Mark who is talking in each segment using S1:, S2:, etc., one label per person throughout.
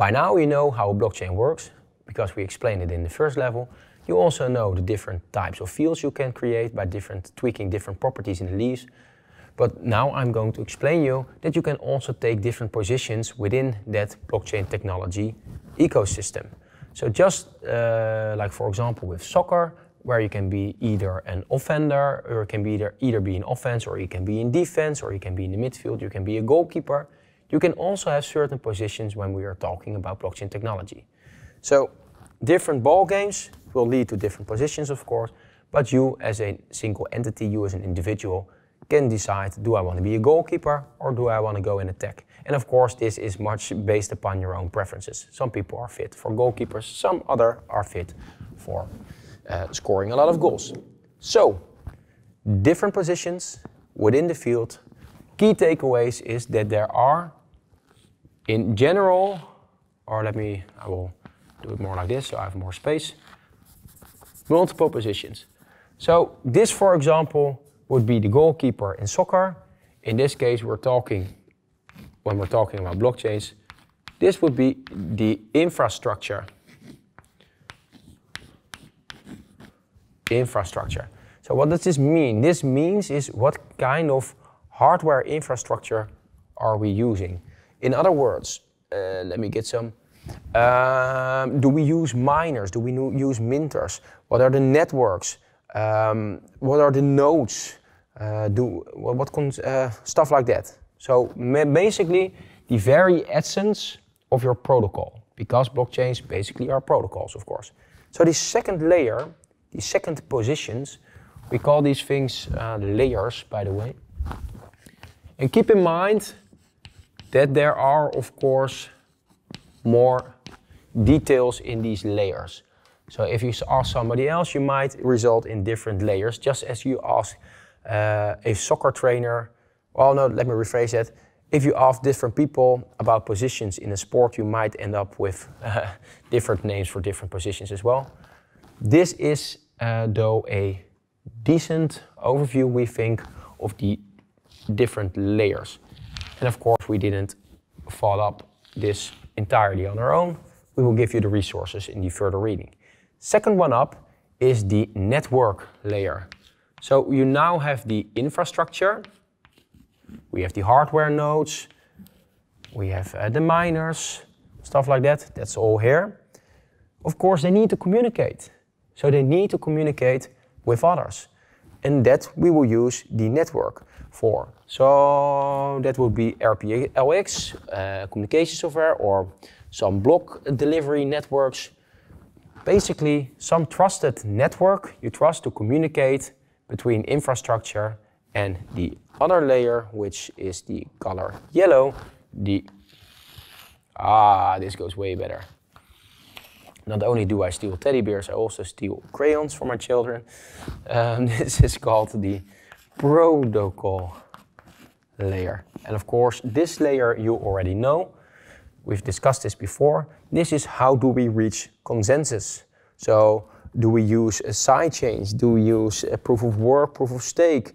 S1: By now you know how blockchain works, because we explained it in the first level. You also know the different types of fields you can create by different tweaking different properties in the leaves. But now I'm going to explain you that you can also take different positions within that blockchain technology ecosystem. So just uh, like for example with soccer, where you can be either an offender, or you can be either, either be in offense, or you can be in defense, or you can be in the midfield, you can be a goalkeeper you can also have certain positions when we are talking about blockchain technology. So different ball games will lead to different positions, of course, but you as a single entity, you as an individual, can decide, do I want to be a goalkeeper or do I want to go in attack? And of course, this is much based upon your own preferences. Some people are fit for goalkeepers, some other are fit for uh, scoring a lot of goals. So, different positions within the field. Key takeaways is that there are in general, or let me, I will do it more like this so I have more space, multiple positions. So this, for example, would be the goalkeeper in soccer. In this case, we're talking, when we're talking about blockchains, this would be the infrastructure. Infrastructure. So what does this mean? This means is what kind of hardware infrastructure are we using? In other words, uh, let me get some. Um, do we use miners? Do we use minters? What are the networks? Um, what are the nodes? Uh, do what, what uh, stuff like that. So basically, the very essence of your protocol, because blockchains basically are protocols, of course. So the second layer, the second positions, we call these things uh, layers, by the way. And keep in mind that there are, of course, more details in these layers. So if you ask somebody else, you might result in different layers, just as you ask uh, a soccer trainer. Well, no, let me rephrase that. If you ask different people about positions in a sport, you might end up with uh, different names for different positions as well. This is, uh, though, a decent overview, we think, of the different layers. And of course, we didn't follow up this entirely on our own. We will give you the resources in the further reading. Second one up is the network layer. So you now have the infrastructure. We have the hardware nodes. We have uh, the miners, stuff like that. That's all here. Of course, they need to communicate. So they need to communicate with others and that we will use the network for. So that would be RPLX, uh, communication software, or some block delivery networks. Basically, some trusted network you trust to communicate between infrastructure and the other layer, which is the color yellow. The ah, this goes way better. Not only do I steal teddy bears, I also steal crayons for my children. Um, this is called the protocol layer. And of course, this layer you already know. We've discussed this before. This is how do we reach consensus. So do we use a side chains? Do we use a proof of work, proof of stake?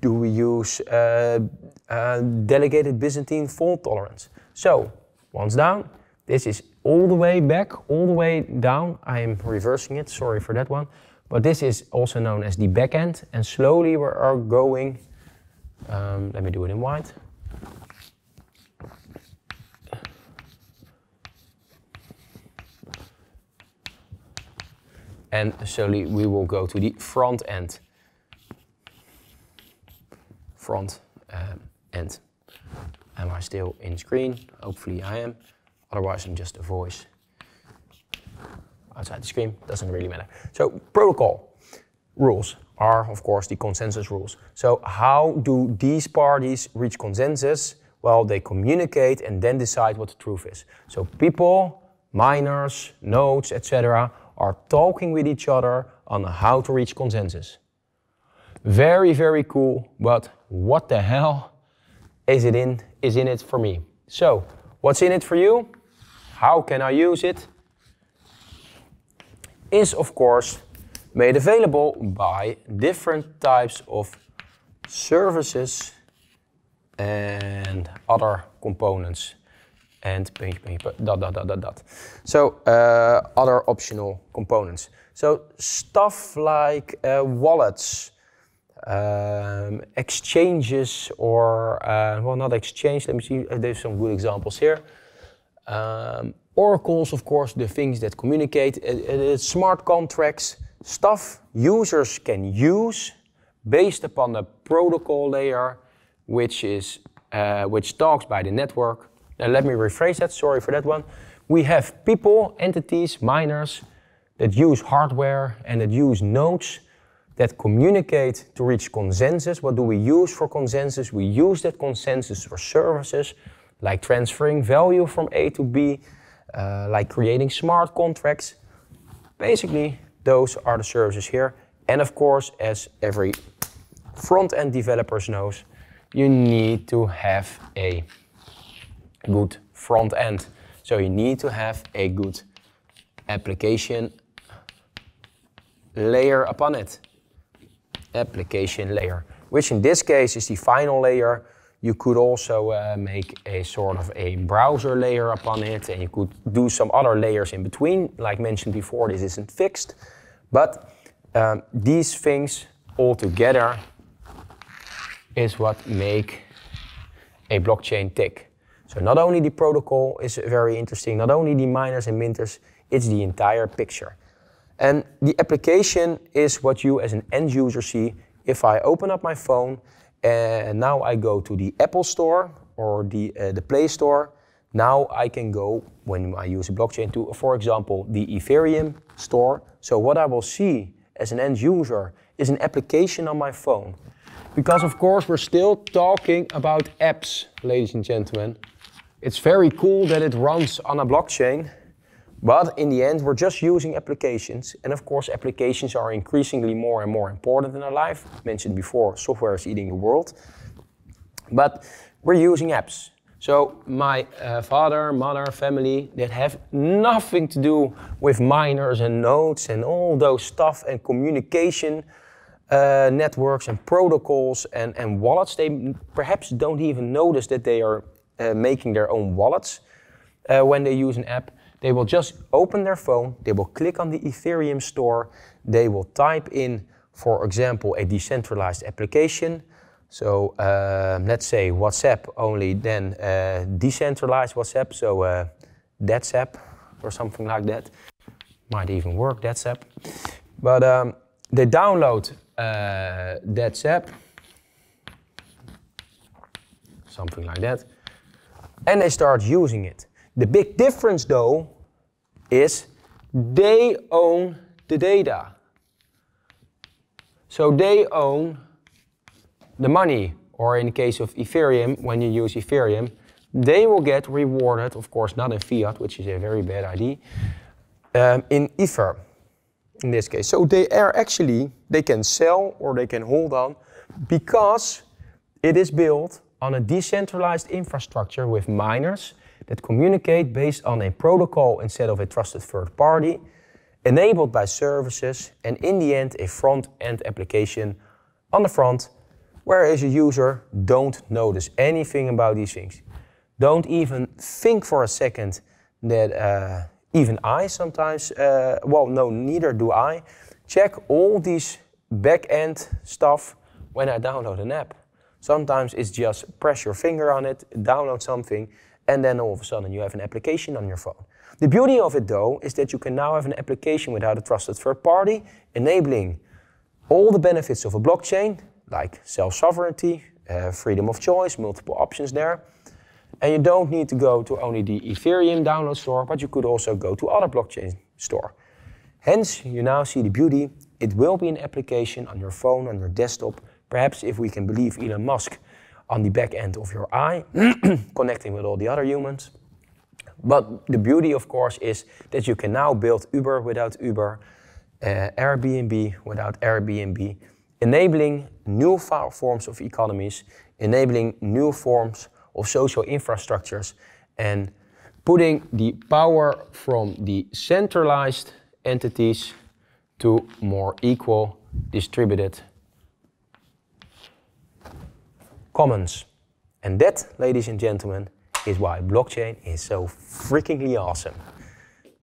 S1: Do we use uh, uh, delegated Byzantine fault tolerance? So once down, this is all the way back, all the way down. I am reversing it, sorry for that one. But this is also known as the back end. And slowly we are going, um, let me do it in white. And slowly we will go to the front end. Front uh, end. Am I still in screen? Hopefully I am. Otherwise, I'm just a voice outside the screen. Doesn't really matter. So protocol rules are, of course, the consensus rules. So how do these parties reach consensus? Well, they communicate and then decide what the truth is. So people, miners, nodes, etc., are talking with each other on how to reach consensus. Very, very cool, but what the hell is it in is in it for me? So, what's in it for you? how can I use it, is of course made available by different types of services and other components and page paper dot dot dot dot dot. So uh, other optional components. So stuff like uh, wallets, um, exchanges, or uh, well, not exchange. Let me see. There's some good examples here. Um, oracles, of course, the things that communicate, uh, smart contracts, stuff users can use based upon the protocol layer, which is uh, which talks by the network. Now let me rephrase that. Sorry for that one. We have people, entities, miners that use hardware and that use nodes that communicate to reach consensus. What do we use for consensus? We use that consensus for services like transferring value from A to B, uh, like creating smart contracts. Basically, those are the services here. And of course, as every front-end developers knows, you need to have a good front end. So you need to have a good application layer upon it. Application layer, which in this case is the final layer you could also uh, make a sort of a browser layer upon it, and you could do some other layers in between. Like mentioned before, this isn't fixed, but um, these things all together is what make a blockchain tick. So not only the protocol is very interesting, not only the miners and minters, it's the entire picture. And the application is what you as an end user see. If I open up my phone uh, and now I go to the Apple Store or the, uh, the Play Store. Now I can go, when I use a blockchain, to, for example, the Ethereum store. So what I will see as an end user is an application on my phone. Because of course we're still talking about apps, ladies and gentlemen. It's very cool that it runs on a blockchain, but in the end, we're just using applications. And of course, applications are increasingly more and more important in our life. I mentioned before, software is eating the world. But we're using apps. So my uh, father, mother, family that have nothing to do with miners and nodes and all those stuff and communication uh, networks and protocols and, and wallets, they perhaps don't even notice that they are uh, making their own wallets uh, when they use an app. They will just open their phone, they will click on the Ethereum store, they will type in, for example, a decentralized application. So uh, let's say WhatsApp only, then uh, decentralized WhatsApp, so uh, that's app or something like that. Might even work, that's app. But um, they download uh, that's app, something like that, and they start using it. The big difference, though, is they own the data. So they own the money, or in the case of Ethereum, when you use Ethereum, they will get rewarded, of course, not in fiat, which is a very bad idea, um, in Ether, in this case. So they are actually, they can sell or they can hold on because it is built on a decentralized infrastructure with miners that communicate based on a protocol instead of a trusted third party, enabled by services, and in the end, a front end application on the front, where as a user, don't notice anything about these things. Don't even think for a second that uh, even I sometimes, uh, well, no, neither do I, check all these back end stuff when I download an app. Sometimes it's just press your finger on it, download something, and then all of a sudden you have an application on your phone. The beauty of it though is that you can now have an application without a trusted third party, enabling all the benefits of a blockchain, like self-sovereignty, uh, freedom of choice, multiple options there. And you don't need to go to only the Ethereum download store, but you could also go to other blockchain store. Hence, you now see the beauty. It will be an application on your phone, on your desktop, Perhaps if we can believe Elon Musk on the back end of your eye, connecting with all the other humans. But the beauty, of course, is that you can now build Uber without Uber, uh, Airbnb without Airbnb, enabling new forms of economies, enabling new forms of social infrastructures, and putting the power from the centralized entities to more equal distributed commons. And that, ladies and gentlemen, is why blockchain is so freakingly awesome.